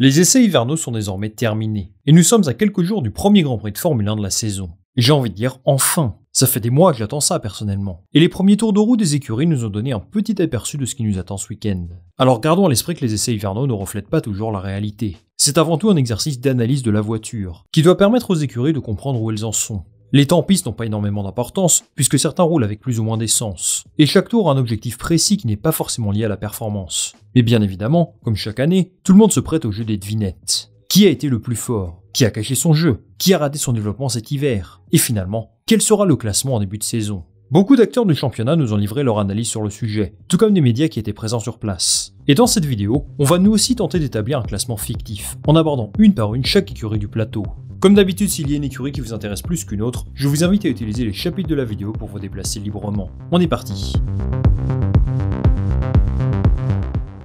Les essais hivernaux sont désormais terminés, et nous sommes à quelques jours du premier Grand Prix de Formule 1 de la saison. j'ai envie de dire enfin Ça fait des mois que j'attends ça personnellement. Et les premiers tours de roue des écuries nous ont donné un petit aperçu de ce qui nous attend ce week-end. Alors gardons à l'esprit que les essais hivernaux ne reflètent pas toujours la réalité. C'est avant tout un exercice d'analyse de la voiture, qui doit permettre aux écuries de comprendre où elles en sont, les temps pistes n'ont pas énormément d'importance, puisque certains roulent avec plus ou moins d'essence, et chaque tour a un objectif précis qui n'est pas forcément lié à la performance. Mais bien évidemment, comme chaque année, tout le monde se prête au jeu des devinettes. Qui a été le plus fort Qui a caché son jeu Qui a raté son développement cet hiver Et finalement, quel sera le classement en début de saison Beaucoup d'acteurs du championnat nous ont livré leur analyse sur le sujet, tout comme des médias qui étaient présents sur place. Et dans cette vidéo, on va nous aussi tenter d'établir un classement fictif, en abordant une par une chaque écurie du plateau. Comme d'habitude, s'il y a une écurie qui vous intéresse plus qu'une autre, je vous invite à utiliser les chapitres de la vidéo pour vous déplacer librement. On est parti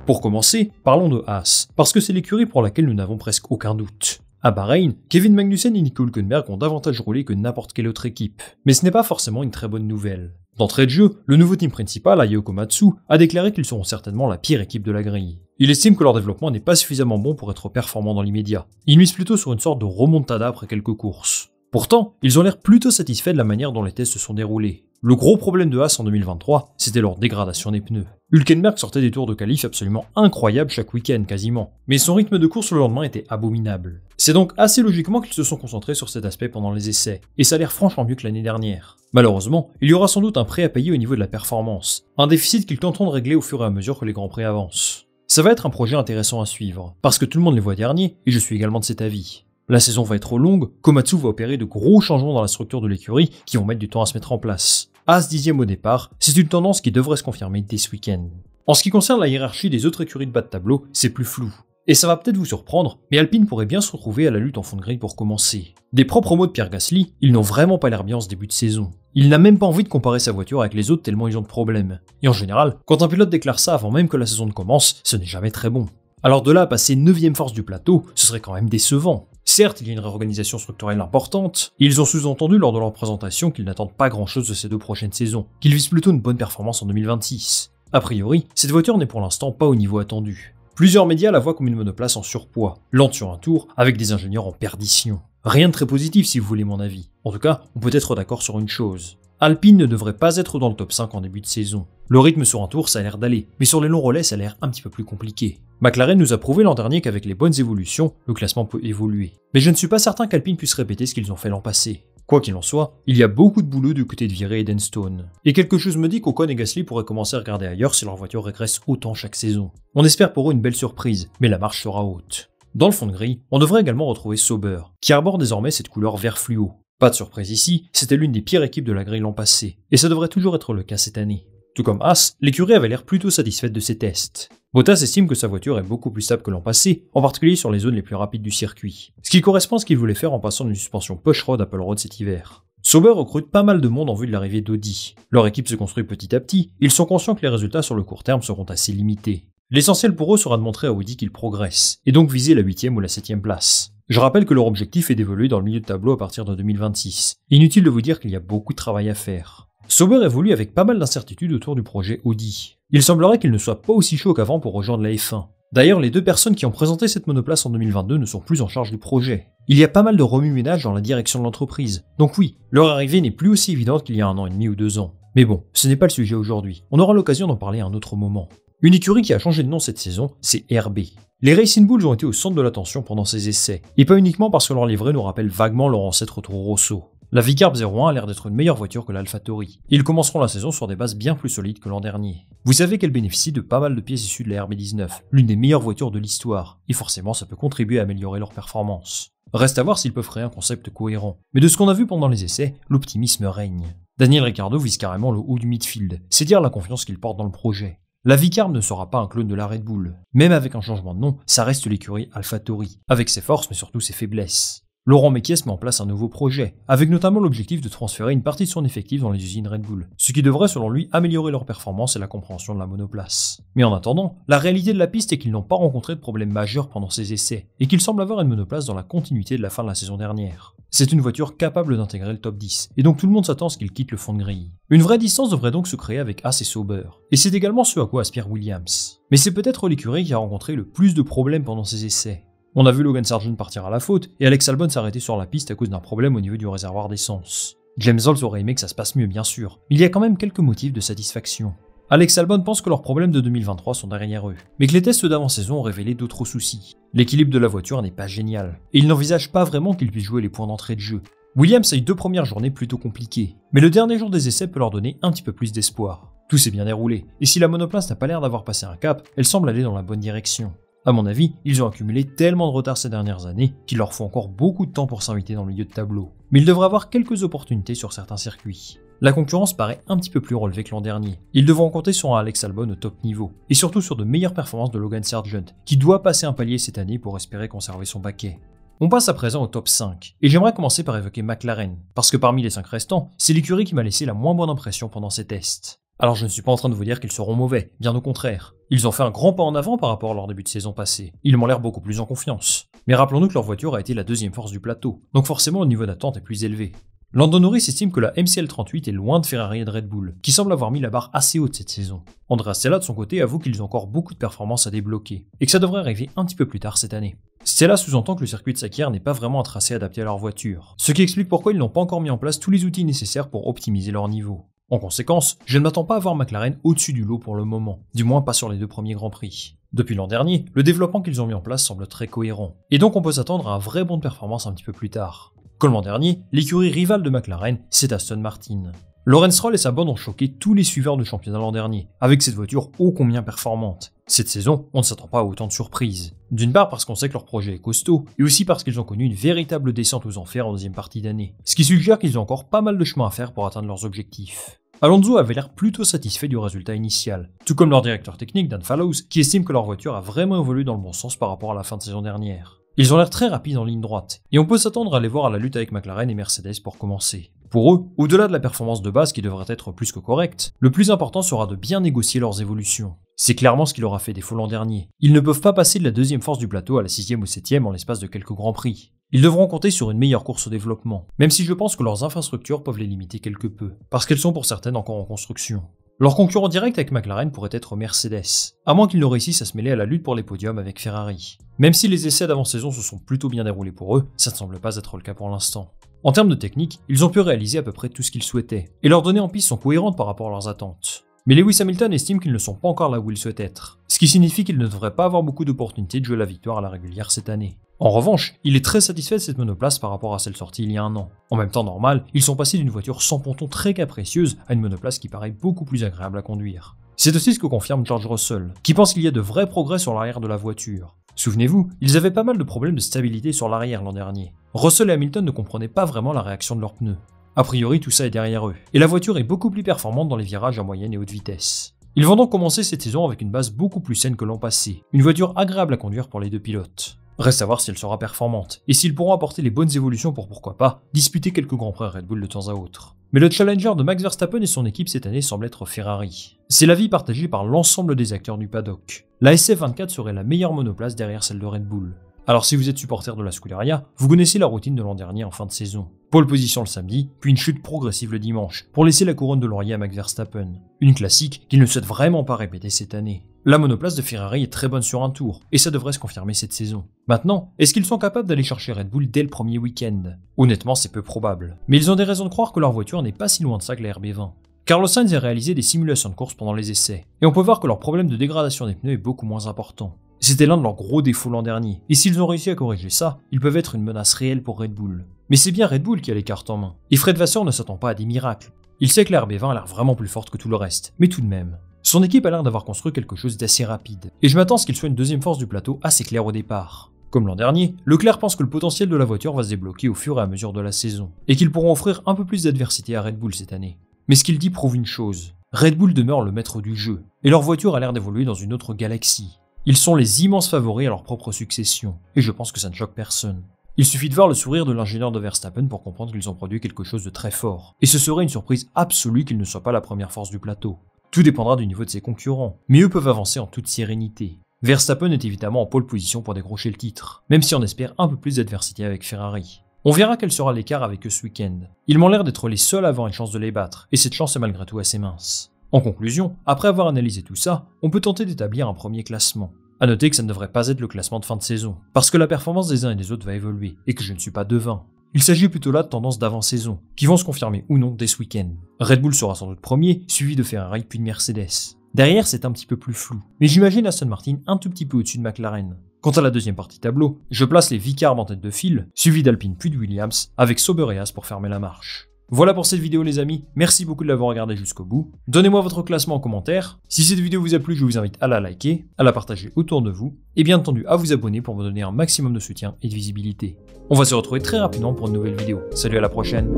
pour commencer, parlons de Haas, parce que c'est l'écurie pour laquelle nous n'avons presque aucun doute. À ah Bahreïn, Kevin Magnussen et Nico Hulkenberg ont davantage roulé que n'importe quelle autre équipe, mais ce n'est pas forcément une très bonne nouvelle. D'entrée de jeu, le nouveau team principal, Ayoko Matsu, a déclaré qu'ils seront certainement la pire équipe de la grille. Il estime que leur développement n'est pas suffisamment bon pour être performant dans l'immédiat. Ils misent plutôt sur une sorte de remontada après quelques courses. Pourtant, ils ont l'air plutôt satisfaits de la manière dont les tests se sont déroulés. Le gros problème de Haas en 2023, c'était leur dégradation des pneus. Hülkenberg sortait des tours de qualif absolument incroyables chaque week-end quasiment, mais son rythme de course le lendemain était abominable. C'est donc assez logiquement qu'ils se sont concentrés sur cet aspect pendant les essais, et ça a l'air franchement mieux que l'année dernière. Malheureusement, il y aura sans doute un prêt à payer au niveau de la performance, un déficit qu'ils tenteront de régler au fur et à mesure que les grands prix avancent. Ça va être un projet intéressant à suivre, parce que tout le monde les voit dernier, et je suis également de cet avis. La saison va être trop longue, Komatsu va opérer de gros changements dans la structure de l'écurie qui vont mettre du temps à se mettre en place. As dixième au départ, c'est une tendance qui devrait se confirmer dès ce week-end. En ce qui concerne la hiérarchie des autres écuries de bas de tableau, c'est plus flou. Et ça va peut-être vous surprendre, mais Alpine pourrait bien se retrouver à la lutte en fond de grille pour commencer. Des propres mots de Pierre Gasly, ils n'ont vraiment pas l'air bien en ce début de saison. Il n'a même pas envie de comparer sa voiture avec les autres tellement ils ont de problèmes. Et en général, quand un pilote déclare ça avant même que la saison ne commence, ce n'est jamais très bon. Alors de là à passer 9ème force du plateau, ce serait quand même décevant. Certes, il y a une réorganisation structurelle importante, ils ont sous-entendu lors de leur présentation qu'ils n'attendent pas grand-chose de ces deux prochaines saisons, qu'ils visent plutôt une bonne performance en 2026. A priori, cette voiture n'est pour l'instant pas au niveau attendu. Plusieurs médias la voient comme une monoplace en surpoids, lente sur un tour, avec des ingénieurs en perdition. Rien de très positif si vous voulez mon avis. En tout cas, on peut être d'accord sur une chose. Alpine ne devrait pas être dans le top 5 en début de saison. Le rythme sur un tour, ça a l'air d'aller, mais sur les longs relais, ça a l'air un petit peu plus compliqué. McLaren nous a prouvé l'an dernier qu'avec les bonnes évolutions, le classement peut évoluer. Mais je ne suis pas certain qu'Alpine puisse répéter ce qu'ils ont fait l'an passé. Quoi qu'il en soit, il y a beaucoup de boulot du côté de Viré et d'Enstone. Et quelque chose me dit qu'Ocon et Gasly pourraient commencer à regarder ailleurs si leur voiture régresse autant chaque saison. On espère pour eux une belle surprise, mais la marche sera haute. Dans le fond de grille, on devrait également retrouver Sauber, qui arbore désormais cette couleur vert fluo. Pas de surprise ici, c'était l'une des pires équipes de la grille l'an passé, et ça devrait toujours être le cas cette année. Tout comme As, l'écurie avait l'air plutôt satisfaite de ses tests. Bottas estime que sa voiture est beaucoup plus stable que l'an passé, en particulier sur les zones les plus rapides du circuit, ce qui correspond à ce qu'il voulait faire en passant d'une suspension pushrod à Apple Road cet hiver. Sauber recrute pas mal de monde en vue de l'arrivée d'Audi. Leur équipe se construit petit à petit, ils sont conscients que les résultats sur le court terme seront assez limités. L'essentiel pour eux sera de montrer à Audi qu'ils progressent, et donc viser la 8 ou la 7 place. Je rappelle que leur objectif est d'évoluer dans le milieu de tableau à partir de 2026. Inutile de vous dire qu'il y a beaucoup de travail à faire. Sauber évolue avec pas mal d'incertitudes autour du projet Audi. Il semblerait qu'il ne soit pas aussi chaud qu'avant pour rejoindre la F1. D'ailleurs, les deux personnes qui ont présenté cette monoplace en 2022 ne sont plus en charge du projet. Il y a pas mal de remue-ménage dans la direction de l'entreprise. Donc oui, leur arrivée n'est plus aussi évidente qu'il y a un an et demi ou deux ans. Mais bon, ce n'est pas le sujet aujourd'hui. On aura l'occasion d'en parler à un autre moment. Une écurie qui a changé de nom cette saison, c'est RB. Les Racing Bulls ont été au centre de l'attention pendant ces essais, et pas uniquement parce que leur livret nous rappelle vaguement leur ancêtre Toro Rosso. La Vicarb 01 a l'air d'être une meilleure voiture que l'AlphaTauri. Ils commenceront la saison sur des bases bien plus solides que l'an dernier. Vous savez qu'elle bénéficie de pas mal de pièces issues de la RB19, l'une des meilleures voitures de l'histoire, et forcément ça peut contribuer à améliorer leur performance. Reste à voir s'ils peuvent créer un concept cohérent, mais de ce qu'on a vu pendant les essais, l'optimisme règne. Daniel Ricciardo vise carrément le haut du midfield, c'est dire la confiance qu'il porte dans le projet. La Vicarme ne sera pas un clone de la Red Bull. Même avec un changement de nom, ça reste l'écurie AlphaTauri, avec ses forces mais surtout ses faiblesses. Laurent Mekies met en place un nouveau projet, avec notamment l'objectif de transférer une partie de son effectif dans les usines Red Bull, ce qui devrait selon lui améliorer leur performance et la compréhension de la monoplace. Mais en attendant, la réalité de la piste est qu'ils n'ont pas rencontré de problème majeurs pendant ces essais, et qu'ils semblent avoir une monoplace dans la continuité de la fin de la saison dernière. C'est une voiture capable d'intégrer le top 10, et donc tout le monde s'attend à ce qu'il quitte le fond de grille. Une vraie distance devrait donc se créer avec As et Sauber, et c'est également ce à quoi aspire Williams. Mais c'est peut-être l'écurie qui a rencontré le plus de problèmes pendant ces essais, on a vu Logan Sargent partir à la faute et Alex Albon s'arrêter sur la piste à cause d'un problème au niveau du réservoir d'essence. James Holtz aurait aimé que ça se passe mieux, bien sûr, mais il y a quand même quelques motifs de satisfaction. Alex Albon pense que leurs problèmes de 2023 sont derrière eux, mais que les tests d'avant-saison ont révélé d'autres soucis. L'équilibre de la voiture n'est pas génial, et ils n'envisagent pas vraiment qu'il puissent jouer les points d'entrée de jeu. Williams a eu deux premières journées plutôt compliquées, mais le dernier jour des essais peut leur donner un petit peu plus d'espoir. Tout s'est bien déroulé, et si la monoplace n'a pas l'air d'avoir passé un cap, elle semble aller dans la bonne direction. À mon avis, ils ont accumulé tellement de retard ces dernières années qu'il leur faut encore beaucoup de temps pour s'inviter dans le milieu de tableau. Mais ils devraient avoir quelques opportunités sur certains circuits. La concurrence paraît un petit peu plus relevée que l'an dernier. Ils devront compter sur un Alex Albon au top niveau, et surtout sur de meilleures performances de Logan Sargent, qui doit passer un palier cette année pour espérer conserver son paquet. On passe à présent au top 5, et j'aimerais commencer par évoquer McLaren, parce que parmi les 5 restants, c'est l'écurie qui m'a laissé la moins bonne impression pendant ces tests. Alors je ne suis pas en train de vous dire qu'ils seront mauvais, bien au contraire. Ils ont fait un grand pas en avant par rapport à leur début de saison passée. Ils m'ont l'air beaucoup plus en confiance. Mais rappelons-nous que leur voiture a été la deuxième force du plateau, donc forcément le niveau d'attente est plus élevé. Lando Norris estime que la MCL 38 est loin de Ferrari et de Red Bull, qui semblent avoir mis la barre assez haute cette saison. Andrea Stella de son côté avoue qu'ils ont encore beaucoup de performances à débloquer, et que ça devrait arriver un petit peu plus tard cette année. Stella sous-entend que le circuit de Sakir n'est pas vraiment un tracé adapté à leur voiture, ce qui explique pourquoi ils n'ont pas encore mis en place tous les outils nécessaires pour optimiser leur niveau. En conséquence, je ne m'attends pas à voir McLaren au-dessus du lot pour le moment, du moins pas sur les deux premiers Grands Prix. Depuis l'an dernier, le développement qu'ils ont mis en place semble très cohérent, et donc on peut s'attendre à un vrai bond de performance un petit peu plus tard. Comme l'an dernier, l'écurie rivale de McLaren, c'est Aston Martin. Laurence Roll et sa bande ont choqué tous les suiveurs de championnat l'an dernier, avec cette voiture ô combien performante. Cette saison, on ne s'attend pas à autant de surprises. D'une part parce qu'on sait que leur projet est costaud, et aussi parce qu'ils ont connu une véritable descente aux enfers en deuxième partie d'année, ce qui suggère qu'ils ont encore pas mal de chemin à faire pour atteindre leurs objectifs. Alonso avait l'air plutôt satisfait du résultat initial, tout comme leur directeur technique Dan Fallows, qui estime que leur voiture a vraiment évolué dans le bon sens par rapport à la fin de saison dernière. Ils ont l'air très rapides en ligne droite, et on peut s'attendre à aller voir à la lutte avec McLaren et Mercedes pour commencer. Pour eux, au-delà de la performance de base qui devrait être plus que correcte, le plus important sera de bien négocier leurs évolutions. C'est clairement ce qui leur a fait défaut l'an dernier. Ils ne peuvent pas passer de la deuxième force du plateau à la sixième ou septième en l'espace de quelques grands prix. Ils devront compter sur une meilleure course au développement, même si je pense que leurs infrastructures peuvent les limiter quelque peu, parce qu'elles sont pour certaines encore en construction. Leur concurrent direct avec McLaren pourrait être Mercedes, à moins qu'ils ne réussissent à se mêler à la lutte pour les podiums avec Ferrari. Même si les essais d'avant-saison se sont plutôt bien déroulés pour eux, ça ne semble pas être le cas pour l'instant. En termes de technique, ils ont pu réaliser à peu près tout ce qu'ils souhaitaient, et leurs données en piste sont cohérentes par rapport à leurs attentes. Mais Lewis Hamilton estime qu'ils ne sont pas encore là où ils souhaitent être, ce qui signifie qu'ils ne devraient pas avoir beaucoup d'opportunités de jouer la victoire à la régulière cette année. En revanche, il est très satisfait de cette monoplace par rapport à celle sortie il y a un an. En même temps normal, ils sont passés d'une voiture sans ponton très capricieuse à une monoplace qui paraît beaucoup plus agréable à conduire. C'est aussi ce que confirme George Russell, qui pense qu'il y a de vrais progrès sur l'arrière de la voiture. Souvenez-vous, ils avaient pas mal de problèmes de stabilité sur l'arrière l'an dernier. Russell et Hamilton ne comprenaient pas vraiment la réaction de leurs pneus. A priori, tout ça est derrière eux, et la voiture est beaucoup plus performante dans les virages à moyenne et haute vitesse. Ils vont donc commencer cette saison avec une base beaucoup plus saine que l'an passé, une voiture agréable à conduire pour les deux pilotes. Reste à voir si elle sera performante, et s'ils pourront apporter les bonnes évolutions pour pourquoi pas disputer quelques grands prix Red Bull de temps à autre. Mais le challenger de Max Verstappen et son équipe cette année semble être Ferrari. C'est l'avis partagé par l'ensemble des acteurs du paddock. La SF24 serait la meilleure monoplace derrière celle de Red Bull. Alors si vous êtes supporter de la Scuderia, vous connaissez la routine de l'an dernier en fin de saison. Pole position le samedi, puis une chute progressive le dimanche, pour laisser la couronne de laurier à Max Verstappen. Une classique qu'il ne souhaite vraiment pas répéter cette année. La monoplace de Ferrari est très bonne sur un tour, et ça devrait se confirmer cette saison. Maintenant, est-ce qu'ils sont capables d'aller chercher Red Bull dès le premier week-end Honnêtement, c'est peu probable. Mais ils ont des raisons de croire que leur voiture n'est pas si loin de ça que la RB20. Carlos Sainz a réalisé des simulations de course pendant les essais, et on peut voir que leur problème de dégradation des pneus est beaucoup moins important. C'était l'un de leurs gros défauts l'an dernier, et s'ils ont réussi à corriger ça, ils peuvent être une menace réelle pour Red Bull. Mais c'est bien Red Bull qui a les cartes en main, et Fred Vasseur ne s'attend pas à des miracles. Il sait que la 20 a l'air vraiment plus forte que tout le reste, mais tout de même. Son équipe a l'air d'avoir construit quelque chose d'assez rapide, et je m'attends à ce qu'il soit une deuxième force du plateau assez claire au départ. Comme l'an dernier, Leclerc pense que le potentiel de la voiture va se débloquer au fur et à mesure de la saison, et qu'ils pourront offrir un peu plus d'adversité à Red Bull cette année. Mais ce qu'il dit prouve une chose. Red Bull demeure le maître du jeu, et leur voiture a l'air d'évoluer dans une autre galaxie. Ils sont les immenses favoris à leur propre succession, et je pense que ça ne choque personne. Il suffit de voir le sourire de l'ingénieur de Verstappen pour comprendre qu'ils ont produit quelque chose de très fort, et ce serait une surprise absolue qu'ils ne soient pas la première force du plateau. Tout dépendra du niveau de ses concurrents, mais eux peuvent avancer en toute sérénité. Verstappen est évidemment en pole position pour décrocher le titre, même si on espère un peu plus d'adversité avec Ferrari. On verra quel sera l'écart avec eux ce week-end. Ils m'ont l'air d'être les seuls à avoir une chance de les battre, et cette chance est malgré tout assez mince. En conclusion, après avoir analysé tout ça, on peut tenter d'établir un premier classement. A noter que ça ne devrait pas être le classement de fin de saison, parce que la performance des uns et des autres va évoluer, et que je ne suis pas devin. Il s'agit plutôt là de tendances d'avant-saison, qui vont se confirmer ou non dès ce week-end. Red Bull sera sans doute premier, suivi de Ferrari puis de Mercedes. Derrière, c'est un petit peu plus flou, mais j'imagine Aston Martin un tout petit peu au-dessus de McLaren. Quant à la deuxième partie tableau, je place les vicars en tête de file, suivi d'Alpine puis de Williams, avec Sauber pour fermer la marche. Voilà pour cette vidéo les amis, merci beaucoup de l'avoir regardé jusqu'au bout. Donnez-moi votre classement en commentaire. Si cette vidéo vous a plu, je vous invite à la liker, à la partager autour de vous, et bien entendu à vous abonner pour me donner un maximum de soutien et de visibilité. On va se retrouver très rapidement pour une nouvelle vidéo. Salut à la prochaine